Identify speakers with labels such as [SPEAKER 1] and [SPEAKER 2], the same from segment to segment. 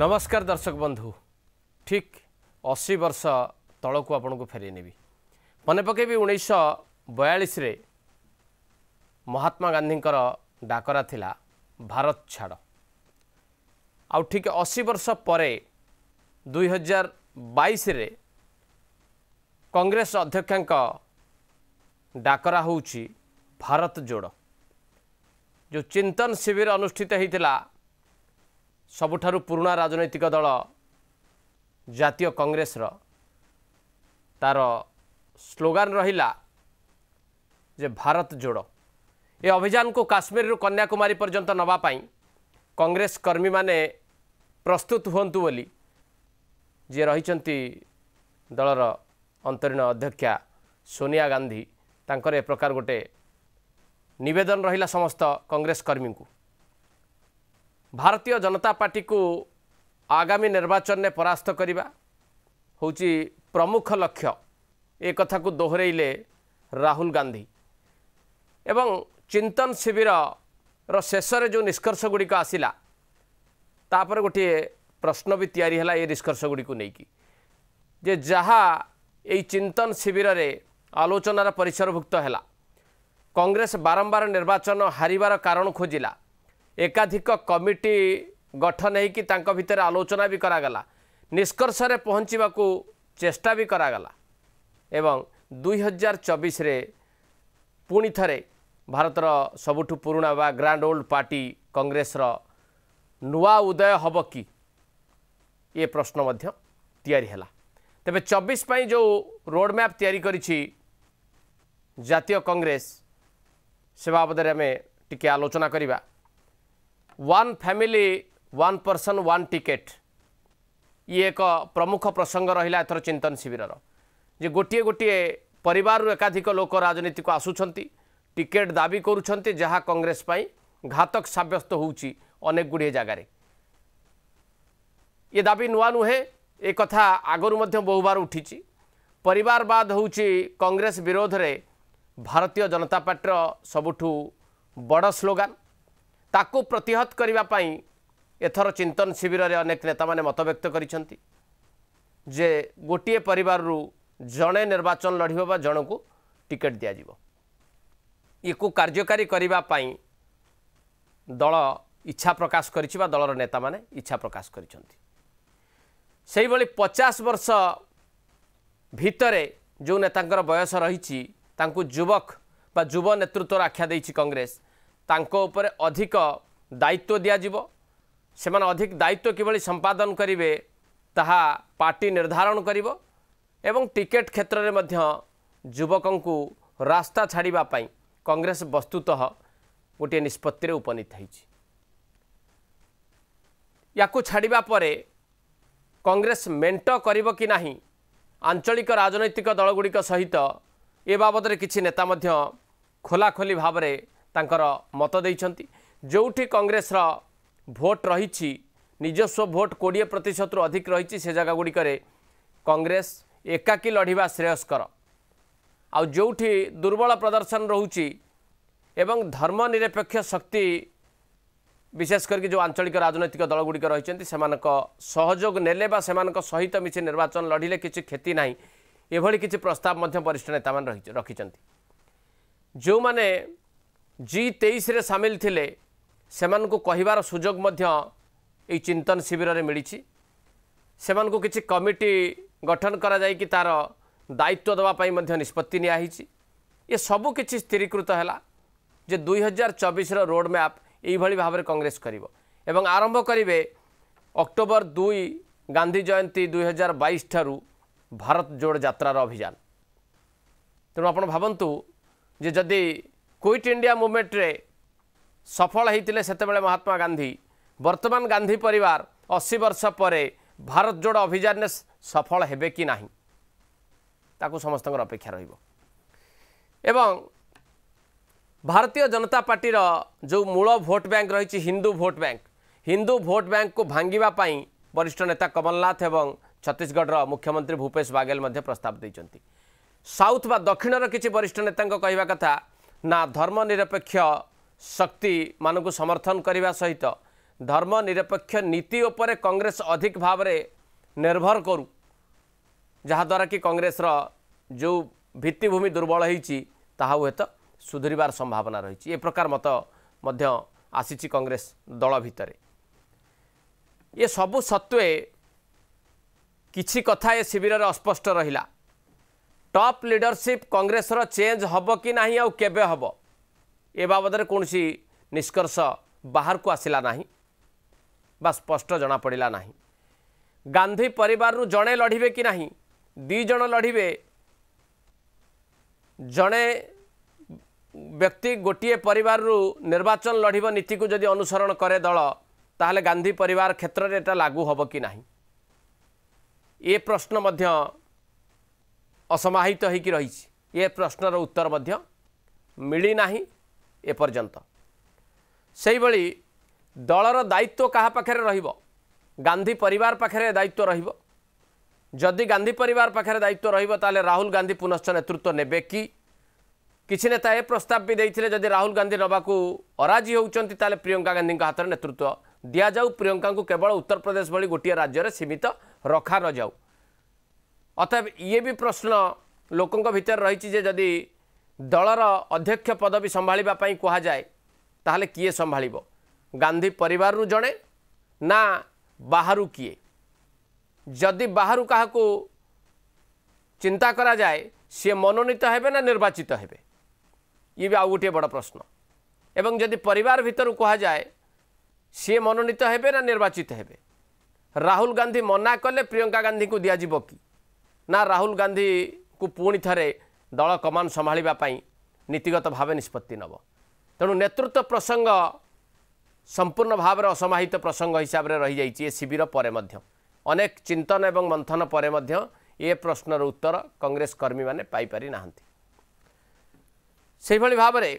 [SPEAKER 1] ନମସ୍କାର ଦର୍ଶକ ବନ୍ଧୁ ଠିକ୍ ଅଶୀ ବର୍ଷ ତଳକୁ ଆପଣଙ୍କୁ ଫେରାଇ ନେବି ମନେ ପକାଇବି ଉଣେଇଶହ ବୟାଳିଶରେ ମହାତ୍ମା ଗାନ୍ଧୀଙ୍କର ଡାକରା ଥିଲା ଭାରତ ଛାଡ଼ ଆଉ ଠିକ୍ ଅଶୀ ବର୍ଷ ପରେ ଦୁଇହଜାର ବାଇଶରେ କଂଗ୍ରେସ ଅଧ୍ୟକ୍ଷଙ୍କ ଡାକରା ହେଉଛି ଭାରତ ଯୋଡ଼ ଯେଉଁ ଚିନ୍ତନ ଶିବିର ଅନୁଷ୍ଠିତ ହୋଇଥିଲା ସବୁଠାରୁ ପୁରୁଣା ରାଜନୈତିକ ଦଳ ଜାତୀୟ କଂଗ୍ରେସର ତା'ର ସ୍ଲୋଗାନ ରହିଲା ଯେ ଭାରତ ଯୋଡ଼ ଏ ଅଭିଯାନକୁ କାଶ୍ମୀରରୁ କନ୍ୟାକୁମାରୀ ପର୍ଯ୍ୟନ୍ତ ନେବା ପାଇଁ କଂଗ୍ରେସ କର୍ମୀମାନେ ପ୍ରସ୍ତୁତ ହୁଅନ୍ତୁ ବୋଲି ଯିଏ ରହିଛନ୍ତି ଦଳର ଅନ୍ତରୀଣ ଅଧ୍ୟକ୍ଷା ସୋନିଆ ଗାନ୍ଧୀ ତାଙ୍କର ଏ ପ୍ରକାର ଗୋଟେ ନିବେଦନ ରହିଲା ସମସ୍ତ କଂଗ୍ରେସ କର୍ମୀଙ୍କୁ ଭାରତୀୟ ଜନତା ପାର୍ଟିକୁ ଆଗାମୀ ନିର୍ବାଚନରେ ପରାସ୍ତ କରିବା ହେଉଛି ପ୍ରମୁଖ ଲକ୍ଷ୍ୟ ଏ କଥାକୁ ଦୋହରାଇଲେ ରାହୁଲ ଗାନ୍ଧୀ ଏବଂ ଚିନ୍ତନ ଶିବିରର ଶେଷରେ ଯେଉଁ ନିଷ୍କର୍ଷଗୁଡ଼ିକ ଆସିଲା ତାପରେ ଗୋଟିଏ ପ୍ରଶ୍ନ ବି ତିଆରି ହେଲା ଏ ନିଷ୍କର୍ଷଗୁଡ଼ିକୁ ନେଇକି ଯେ ଯାହା ଏଇ ଚିନ୍ତନ ଶିବିରରେ ଆଲୋଚନାର ପରିସରଭୁକ୍ତ ହେଲା କଂଗ୍ରେସ ବାରମ୍ବାର ନିର୍ବାଚନ ହାରିବାର କାରଣ ଖୋଜିଲା একাধিক কমিটি গঠন হয়েকি তাঁর ভিতরে আলোচনা বি করাগলা নিষ্কর্ষরে পৌঁছবাকু চেষ্টা বি করাগলা এবং দুই হাজার চবিশে পুঁ থে ভারতর সবুঠু পুরোনা বা গ্রাণ্ড ওল্ড পার্টি কংগ্রেসর নূয়া উদয় হব কি এ প্রশ্ন মধ্য তৈরি হল তবে চবিশ পাই যে রোডম্যাপ তৈরি করেছি জাতীয় কংগ্রেস সে বাবদরে আমি টিকি আলোচনা করা one family one person one ticket ये एक प्रमुख प्रसंग प्रसङ्ग चिंतन शिविर जे जोटिए गोटे परिवार एकाधिक लोक को आसु टिकेट दाबी गरुन चाहिँ कांग्रेस पाई घातक सब्यस्तक गुड जग्गा ये दाबी नुवा नुहेँ एगरु बहुबार उठिस परद कांग्रेस विरोध विरोधर भारतीय जनता पार्टी सबुठु बड स्ल ତାକୁ ପ୍ରତିହତ କରିବା ପାଇଁ ଏଥର ଚିନ୍ତନ ଶିବିରରେ ଅନେକ ନେତାମାନେ ମତବ୍ୟକ୍ତ କରିଛନ୍ତି ଯେ ଗୋଟିଏ ପରିବାରରୁ ଜଣେ ନିର୍ବାଚନ ଲଢ଼ିବ ବା ଜଣକୁ ଟିକେଟ୍ ଦିଆଯିବ ୟକୁ କାର୍ଯ୍ୟକାରୀ କରିବା ପାଇଁ ଦଳ ଇଚ୍ଛା ପ୍ରକାଶ କରିଛି ବା ଦଳର ନେତାମାନେ ଇଚ୍ଛା ପ୍ରକାଶ କରିଛନ୍ତି ସେହିଭଳି ପଚାଶ ବର୍ଷ ଭିତରେ ଯେଉଁ ନେତାଙ୍କର ବୟସ ରହିଛି ତାଙ୍କୁ ଯୁବକ ବା ଯୁବ ନେତୃତ୍ୱର ଆଖ୍ୟା ଦେଇଛି କଂଗ୍ରେସ ତାଙ୍କ ଉପରେ ଅଧିକ ଦାୟିତ୍ୱ ଦିଆଯିବ ସେମାନେ ଅଧିକ ଦାୟିତ୍ୱ କିଭଳି ସମ୍ପାଦନ କରିବେ ତାହା ପାର୍ଟି ନିର୍ଦ୍ଧାରଣ କରିବ ଏବଂ ଟିକେଟ୍ କ୍ଷେତ୍ରରେ ମଧ୍ୟ ଯୁବକଙ୍କୁ ରାସ୍ତା ଛାଡ଼ିବା ପାଇଁ କଂଗ୍ରେସ ବସ୍ତୁତଃ ଗୋଟିଏ ନିଷ୍ପତ୍ତିରେ ଉପନୀତ ହୋଇଛି ୟାକୁ ଛାଡ଼ିବା ପରେ କଂଗ୍ରେସ ମେଣ୍ଟ କରିବ କି ନାହିଁ ଆଞ୍ଚଳିକ ରାଜନୈତିକ ଦଳଗୁଡ଼ିକ ସହିତ ଏ ବାବଦରେ କିଛି ନେତା ମଧ୍ୟ ଖୋଲାଖୋଲି ଭାବରେ ତାଙ୍କର ମତ ଦେଇଛନ୍ତି ଯେଉଁଠି କଂଗ୍ରେସର ଭୋଟ୍ ରହିଛି ନିଜସ୍ୱ ଭୋଟ୍ କୋଡ଼ିଏ ପ୍ରତିଶତରୁ ଅଧିକ ରହିଛି ସେ ଜାଗାଗୁଡ଼ିକରେ କଂଗ୍ରେସ ଏକାକୀ ଲଢ଼ିବା ଶ୍ରେୟସ୍କର ଆଉ ଯେଉଁଠି ଦୁର୍ବଳ ପ୍ରଦର୍ଶନ ରହୁଛି ଏବଂ ଧର୍ମ ନିରପେକ୍ଷ ଶକ୍ତି ବିଶେଷ କରିକି ଯେଉଁ ଆଞ୍ଚଳିକ ରାଜନୈତିକ ଦଳଗୁଡ଼ିକ ରହିଛନ୍ତି ସେମାନଙ୍କ ସହଯୋଗ ନେଲେ ବା ସେମାନଙ୍କ ସହିତ ମିଶି ନିର୍ବାଚନ ଲଢ଼ିଲେ କିଛି କ୍ଷତି ନାହିଁ ଏଭଳି କିଛି ପ୍ରସ୍ତାବ ମଧ୍ୟ ବରିଷ୍ଠ ନେତାମାନେ ରଖିଛନ୍ତି ଯେଉଁମାନେ ଜି ତେଇଶରେ ସାମିଲ ଥିଲେ ସେମାନଙ୍କୁ କହିବାର ସୁଯୋଗ ମଧ୍ୟ ଏହି ଚିନ୍ତନ ଶିବିରରେ ମିଳିଛି ସେମାନଙ୍କୁ କିଛି କମିଟି ଗଠନ କରାଯାଇକି ତା'ର ଦାୟିତ୍ୱ ଦେବା ପାଇଁ ମଧ୍ୟ ନିଷ୍ପତ୍ତି ନିଆହେଇଛି ଏ ସବୁ କିଛି ସ୍ଥିରୀକୃତ ହେଲା ଯେ ଦୁଇ ହଜାର ଚବିଶର ରୋଡ଼ ମ୍ୟାପ୍ ଏଇଭଳି ଭାବରେ କଂଗ୍ରେସ କରିବ ଏବଂ ଆରମ୍ଭ କରିବେ ଅକ୍ଟୋବର ଦୁଇ ଗାନ୍ଧୀ ଜୟନ୍ତୀ ଦୁଇ ହଜାର ବାଇଶ ଠାରୁ ଭାରତ ଯୋଡ଼ ଯାତ୍ରାର ଅଭିଯାନ ତେଣୁ ଆପଣ ଭାବନ୍ତୁ ଯେ ଯଦି କୁଇଟ୍ ଇଣ୍ଡିଆ ମୁଭମେଣ୍ଟରେ ସଫଳ ହୋଇଥିଲେ ସେତେବେଳେ ମହାତ୍ମା ଗାନ୍ଧୀ ବର୍ତ୍ତମାନ ଗାନ୍ଧୀ ପରିବାର ଅଶୀ ବର୍ଷ ପରେ ଭାରତ ଯୋଡ଼ ଅଭିଯାନରେ ସଫଳ ହେବେ କି ନାହିଁ ତାକୁ ସମସ୍ତଙ୍କର ଅପେକ୍ଷା ରହିବ ଏବଂ ଭାରତୀୟ ଜନତା ପାର୍ଟିର ଯେଉଁ ମୂଳ ଭୋଟ୍ ବ୍ୟାଙ୍କ ରହିଛି Hindu vote bank Hindu vote ବ୍ୟାଙ୍କକୁ ଭାଙ୍ଗିବା ପାଇଁ ବରିଷ୍ଠ ନେତା କମଲନାଥ ଏବଂ ଛତିଶଗଡ଼ର ମୁଖ୍ୟମନ୍ତ୍ରୀ ଭୂପେଶ ବାଘେଲ ମଧ୍ୟ ପ୍ରସ୍ତାବ ଦେଇଛନ୍ତି ସାଉଥ୍ ବା ଦକ୍ଷିଣର କିଛି ବରିଷ୍ଠ ନେତାଙ୍କ କହିବା କଥା ନା ଧର୍ମନିରପେକ୍ଷ ଶକ୍ତିମାନଙ୍କୁ ସମର୍ଥନ କରିବା ସହିତ ଧର୍ମନିରପେକ୍ଷ ନୀତି ଉପରେ କଂଗ୍ରେସ ଅଧିକ ଭାବରେ ନିର୍ଭର କରୁ ଯାହାଦ୍ୱାରା କି କଂଗ୍ରେସର ଯେଉଁ ଭିତ୍ତିଭୂମି ଦୁର୍ବଳ ହୋଇଛି ତାହା ହୁଏତ ସୁଧୁରିବାର ସମ୍ଭାବନା ରହିଛି ଏ ପ୍ରକାର ମତ ମଧ୍ୟ ଆସିଛି କଂଗ୍ରେସ ଦଳ ଭିତରେ ଏ ସବୁ ସତ୍ତ୍ୱେ କିଛି କଥା ଏ ଶିବିରରେ ଅସ୍ପଷ୍ଟ ରହିଲା ଟପ୍ ଲିଡରସିପ୍ କଂଗ୍ରେସର ଚେଞ୍ଜ ହେବ କି ନାହିଁ ଆଉ କେବେ ହେବ ଏ ବାବଦରେ କୌଣସି ନିଷ୍କର୍ଷ ବାହାରକୁ ଆସିଲା ନାହିଁ ବା ସ୍ପଷ୍ଟ ଜଣାପଡ଼ିଲା ନାହିଁ ଗାନ୍ଧୀ ପରିବାରରୁ ଜଣେ ଲଢ଼ିବେ କି ନାହିଁ ଦୁଇ ଜଣ ଲଢ଼ିବେ ଜଣେ ବ୍ୟକ୍ତି ଗୋଟିଏ ପରିବାରରୁ ନିର୍ବାଚନ ଲଢ଼ିବ ନୀତିକୁ ଯଦି ଅନୁସରଣ କରେ ଦଳ ତାହେଲେ ଗାନ୍ଧୀ ପରିବାର କ୍ଷେତ୍ରରେ ଏଟା ଲାଗୁ ହେବ କି ନାହିଁ ଏ ପ୍ରଶ୍ନ ମଧ୍ୟ ଅସମାହିତ ହୋଇକି ରହିଛି ଏ ପ୍ରଶ୍ନର ଉତ୍ତର ମଧ୍ୟ ମିଳିନାହିଁ ଏପର୍ଯ୍ୟନ୍ତ ସେହିଭଳି ଦଳର ଦାୟିତ୍ୱ କାହା ପାଖରେ ରହିବ ଗାନ୍ଧୀ ପରିବାର ପାଖରେ ଦାୟିତ୍ୱ ରହିବ ଯଦି ଗାନ୍ଧୀ ପରିବାର ପାଖରେ ଦାୟିତ୍ୱ ରହିବ ତାହେଲେ ରାହୁଲ ଗାନ୍ଧୀ ପୁନଶ୍ଚ ନେତୃତ୍ୱ ନେବେ କି କିଛି ନେତା ଏ ପ୍ରସ୍ତାବ ବି ଦେଇଥିଲେ ଯଦି ରାହୁଲ ଗାନ୍ଧୀ ନେବାକୁ ଅରାଜି ହେଉଛନ୍ତି ତାହେଲେ ପ୍ରିୟଙ୍କା ଗାନ୍ଧୀଙ୍କ ହାତରେ ନେତୃତ୍ୱ ଦିଆଯାଉ ପ୍ରିୟଙ୍କାଙ୍କୁ କେବଳ ଉତ୍ତରପ୍ରଦେଶ ଭଳି ଗୋଟିଏ ରାଜ୍ୟରେ ସୀମିତ ରଖାନଯାଉ ଅର୍ଥାତ୍ ଇଏ ବି ପ୍ରଶ୍ନ ଲୋକଙ୍କ ଭିତରେ ରହିଛି ଯେ ଯଦି ଦଳର ଅଧ୍ୟକ୍ଷ ପଦବୀ ସମ୍ଭାଳିବା ପାଇଁ କୁହାଯାଏ ତାହେଲେ କିଏ ସମ୍ଭାଳିବ ଗାନ୍ଧୀ ପରିବାରରୁ ଜଣେ ନା ବାହାରୁ କିଏ ଯଦି ବାହାରୁ କାହାକୁ ଚିନ୍ତା କରାଯାଏ ସିଏ ମନୋନୀତ ହେବେ ନା ନିର୍ବାଚିତ ହେବେ ଇଏ ବି ଆଉ ଗୋଟିଏ ବଡ଼ ପ୍ରଶ୍ନ ଏବଂ ଯଦି ପରିବାର ଭିତରୁ କୁହାଯାଏ ସିଏ ମନୋନୀତ ହେବେ ନା ନିର୍ବାଚିତ ହେବେ ରାହୁଲ ଗାନ୍ଧୀ ମନା କଲେ ପ୍ରିୟଙ୍କା ଗାନ୍ଧୀଙ୍କୁ ଦିଆଯିବ କି ନା ରାହୁଲ ଗାନ୍ଧୀକୁ ପୁଣି ଥରେ ଦଳ କମାନ ସମ୍ଭାଳିବା ପାଇଁ ନୀତିଗତ ଭାବେ ନିଷ୍ପତ୍ତି ନେବ ତେଣୁ ନେତୃତ୍ୱ ପ୍ରସଙ୍ଗ ସମ୍ପୂର୍ଣ୍ଣ ଭାବରେ ଅସମାହିତ ପ୍ରସଙ୍ଗ ହିସାବରେ ରହିଯାଇଛି ଏ ଶିବିର ପରେ ମଧ୍ୟ ଅନେକ ଚିନ୍ତନ ଏବଂ ମନ୍ଥନ ପରେ ମଧ୍ୟ ଏ ପ୍ରଶ୍ନର ଉତ୍ତର କଂଗ୍ରେସ କର୍ମୀମାନେ ପାଇପାରିନାହାନ୍ତି ସେହିଭଳି ଭାବରେ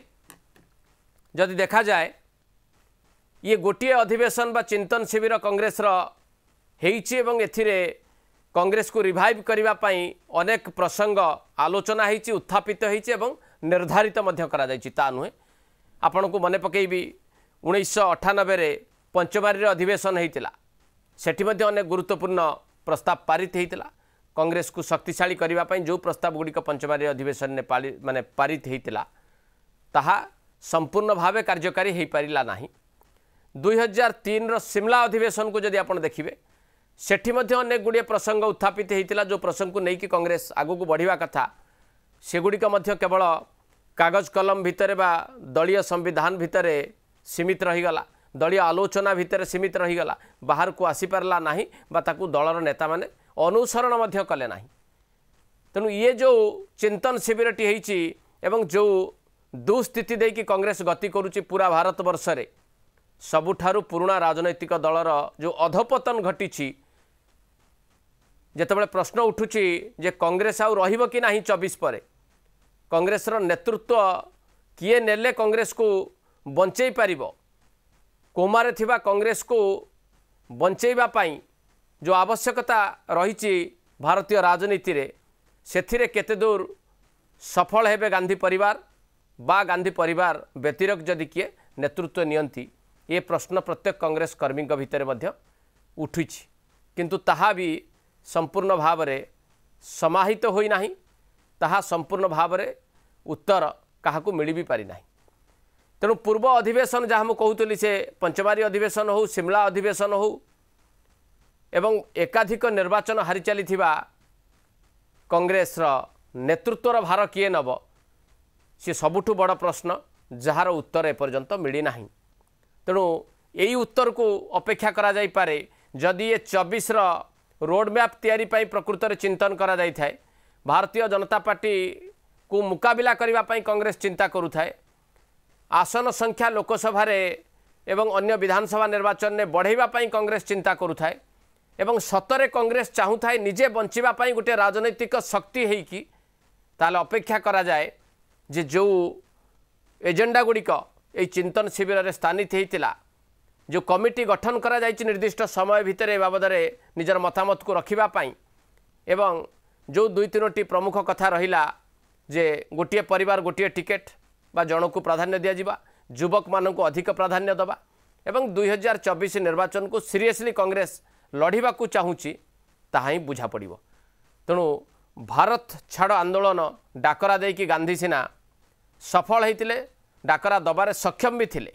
[SPEAKER 1] ଯଦି ଦେଖାଯାଏ ଇଏ ଗୋଟିଏ ଅଧିବେଶନ ବା ଚିନ୍ତନ ଶିବିର କଂଗ୍ରେସର ହେଇଛି ଏବଂ ଏଥିରେ କଂଗ୍ରେସକୁ ରିଭାଇଭ୍ କରିବା ପାଇଁ ଅନେକ ପ୍ରସଙ୍ଗ ଆଲୋଚନା ହୋଇଛି ଉତ୍ଥାପିତ ହୋଇଛି ଏବଂ ନିର୍ଦ୍ଧାରିତ ମଧ୍ୟ କରାଯାଇଛି ତା ନୁହେଁ ଆପଣଙ୍କୁ ମନେ ପକାଇବି ଉଣେଇଶହ ଅଠାନବେରେ ପଞ୍ଚମାରୀର ଅଧିବେଶନ ହୋଇଥିଲା ସେଠି ମଧ୍ୟ ଅନେକ ଗୁରୁତ୍ୱପୂର୍ଣ୍ଣ ପ୍ରସ୍ତାବ ପାରିତ ହୋଇଥିଲା କଂଗ୍ରେସକୁ ଶକ୍ତିଶାଳୀ କରିବା ପାଇଁ ଯେଉଁ ପ୍ରସ୍ତାବଗୁଡ଼ିକ ପଞ୍ଚମାରୀ ଅଧିବେଶନରେ ପାଳି ମାନେ ପାରିତ ହୋଇଥିଲା ତାହା ସମ୍ପୂର୍ଣ୍ଣ ଭାବେ କାର୍ଯ୍ୟକାରୀ ହୋଇପାରିଲା ନାହିଁ ଦୁଇ ହଜାର ତିନିର ସିମଲା ଅଧିବେଶନକୁ ଯଦି ଆପଣ ଦେଖିବେ ସେଠି ମଧ୍ୟ ଅନେକ ଗୁଡ଼ିଏ ପ୍ରସଙ୍ଗ ଉତ୍ଥାପିତ ହୋଇଥିଲା ଯେଉଁ ପ୍ରସଙ୍ଗକୁ ନେଇକି କଂଗ୍ରେସ ଆଗକୁ ବଢ଼ିବା କଥା ସେଗୁଡ଼ିକ ମଧ୍ୟ କେବଳ କାଗଜ କଲମ ଭିତରେ ବା ଦଳୀୟ ସମ୍ବିଧାନ ଭିତରେ ସୀମିତ ରହିଗଲା ଦଳୀୟ ଆଲୋଚନା ଭିତରେ ସୀମିତ ରହିଗଲା ବାହାରକୁ ଆସିପାରିଲା ନାହିଁ ବା ତାକୁ ଦଳର ନେତାମାନେ ଅନୁସରଣ ମଧ୍ୟ କଲେ ନାହିଁ ତେଣୁ ଇଏ ଯେଉଁ ଚିନ୍ତନ ଶିବିରଟି ହେଇଛି ଏବଂ ଯେଉଁ ଦୁଃସ୍ଥିତି ଦେଇକି କଂଗ୍ରେସ ଗତି କରୁଛି ପୁରା ଭାରତବର୍ଷରେ ସବୁଠାରୁ ପୁରୁଣା ରାଜନୈତିକ ଦଳର ଯେଉଁ ଅଧପତନ ଘଟିଛି ଯେତେବେଳେ ପ୍ରଶ୍ନ ଉଠୁଛି ଯେ କଂଗ୍ରେସ ଆଉ ରହିବ କି ନାହିଁ ଚବିଶ ପରେ କଂଗ୍ରେସର ନେତୃତ୍ୱ କିଏ ନେଲେ କଂଗ୍ରେସକୁ ବଞ୍ଚେଇ ପାରିବ କୋମାରେ ଥିବା କଂଗ୍ରେସକୁ ବଞ୍ଚେଇବା ପାଇଁ ଯେଉଁ ଆବଶ୍ୟକତା ରହିଛି ଭାରତୀୟ ରାଜନୀତିରେ ସେଥିରେ କେତେଦୂର ସଫଳ ହେବେ ଗାନ୍ଧୀ ପରିବାର ବା ଗାନ୍ଧୀ ପରିବାର ବ୍ୟତିରେକ ଯଦି କିଏ ନେତୃତ୍ୱ ନିଅନ୍ତି ଏ ପ୍ରଶ୍ନ ପ୍ରତ୍ୟେକ କଂଗ୍ରେସ କର୍ମୀଙ୍କ ଭିତରେ ମଧ୍ୟ ଉଠୁଛି କିନ୍ତୁ ତାହା ବି ସମ୍ପୂର୍ଣ୍ଣ ଭାବରେ ସମାହିତ ହୋଇନାହିଁ ତାହା ସମ୍ପୂର୍ଣ୍ଣ ଭାବରେ ଉତ୍ତର କାହାକୁ ମିଳିବି ପାରିନାହିଁ ତେଣୁ ପୂର୍ବ ଅଧିବେଶନ ଯାହା ମୁଁ କହୁଥିଲି ସେ ପଞ୍ଚମାରୀ ଅଧିବେଶନ ହେଉ ସିମଲା ଅଧିବେଶନ ହେଉ ଏବଂ ଏକାଧିକ ନିର୍ବାଚନ ହାରି ଚାଲିଥିବା କଂଗ୍ରେସର ନେତୃତ୍ୱର ଭାର କିଏ ନେବ ସିଏ ସବୁଠୁ ବଡ଼ ପ୍ରଶ୍ନ ଯାହାର ଉତ୍ତର ଏପର୍ଯ୍ୟନ୍ତ ମିଳିନାହିଁ ତେଣୁ ଏଇ ଉତ୍ତରକୁ ଅପେକ୍ଷା କରାଯାଇପାରେ ଯଦି ଏ ଚବିଶର ରୋଡ଼ମ୍ୟାପ୍ ତିଆରି ପାଇଁ ପ୍ରକୃତରେ ଚିନ୍ତନ କରାଯାଇଥାଏ ଭାରତୀୟ ଜନତା ପାର୍ଟିକୁ ମୁକାବିଲା କରିବା ପାଇଁ କଂଗ୍ରେସ ଚିନ୍ତା କରୁଥାଏ ଆସନ ସଂଖ୍ୟା ଲୋକସଭାରେ ଏବଂ ଅନ୍ୟ ବିଧାନସଭା ନିର୍ବାଚନରେ ବଢ଼େଇବା ପାଇଁ କଂଗ୍ରେସ ଚିନ୍ତା କରୁଥାଏ ଏବଂ ସତରେ କଂଗ୍ରେସ ଚାହୁଁଥାଏ ନିଜେ ବଞ୍ଚିବା ପାଇଁ ଗୋଟିଏ ରାଜନୈତିକ ଶକ୍ତି ହୋଇକି ତାହେଲେ ଅପେକ୍ଷା କରାଯାଏ ଯେ ଯେଉଁ ଏଜେଣ୍ଡାଗୁଡ଼ିକ ଏହି ଚିନ୍ତନ ଶିବିରରେ ସ୍ଥାନିତ ହୋଇଥିଲା ଯେଉଁ କମିଟି ଗଠନ କରାଯାଇଛି ନିର୍ଦ୍ଦିଷ୍ଟ ସମୟ ଭିତରେ ଏ ବାବଦରେ ନିଜର ମତାମତକୁ ରଖିବା ପାଇଁ ଏବଂ ଯେଉଁ ଦୁଇ ତିନୋଟି ପ୍ରମୁଖ କଥା ରହିଲା ଯେ ଗୋଟିଏ ପରିବାର ଗୋଟିଏ ଟିକେଟ୍ ବା ଜଣକୁ ପ୍ରାଧାନ୍ୟ ଦିଆଯିବା ଯୁବକମାନଙ୍କୁ ଅଧିକ ପ୍ରାଧାନ୍ୟ ଦେବା ଏବଂ ଦୁଇହଜାର ଚବିଶ ନିର୍ବାଚନକୁ ସିରିୟସ୍ଲି କଂଗ୍ରେସ ଲଢ଼ିବାକୁ ଚାହୁଁଛି ତାହା ହିଁ ବୁଝାପଡ଼ିବ ତେଣୁ ଭାରତ ଛାଡ଼ ଆନ୍ଦୋଳନ ଡାକରା ଦେଇକି ଗାନ୍ଧୀ ସିନା ସଫଳ ହୋଇଥିଲେ ଡାକରା ଦେବାରେ ସକ୍ଷମ ବି ଥିଲେ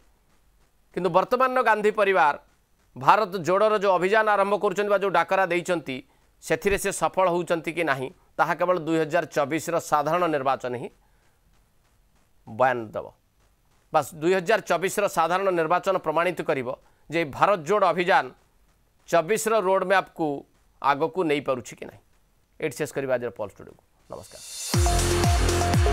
[SPEAKER 1] किंतु वर्तमान गांधी परिवार भारत जोड़ जो अभियान आरंभ कर जो डाकरा देखते से सफल होती कि नहीं केवल दुई हजार चबीस साधारण निर्वाचन ही बयान देव बास दुई हजार चबीस साधारण निर्वाचन प्रमाणित कर भारत जोड़ अभियान चबीस रोडमैप को आग को नहीं पार्टी कि ना ये शेष करवा आज पल स्टूडियो को नमस्कार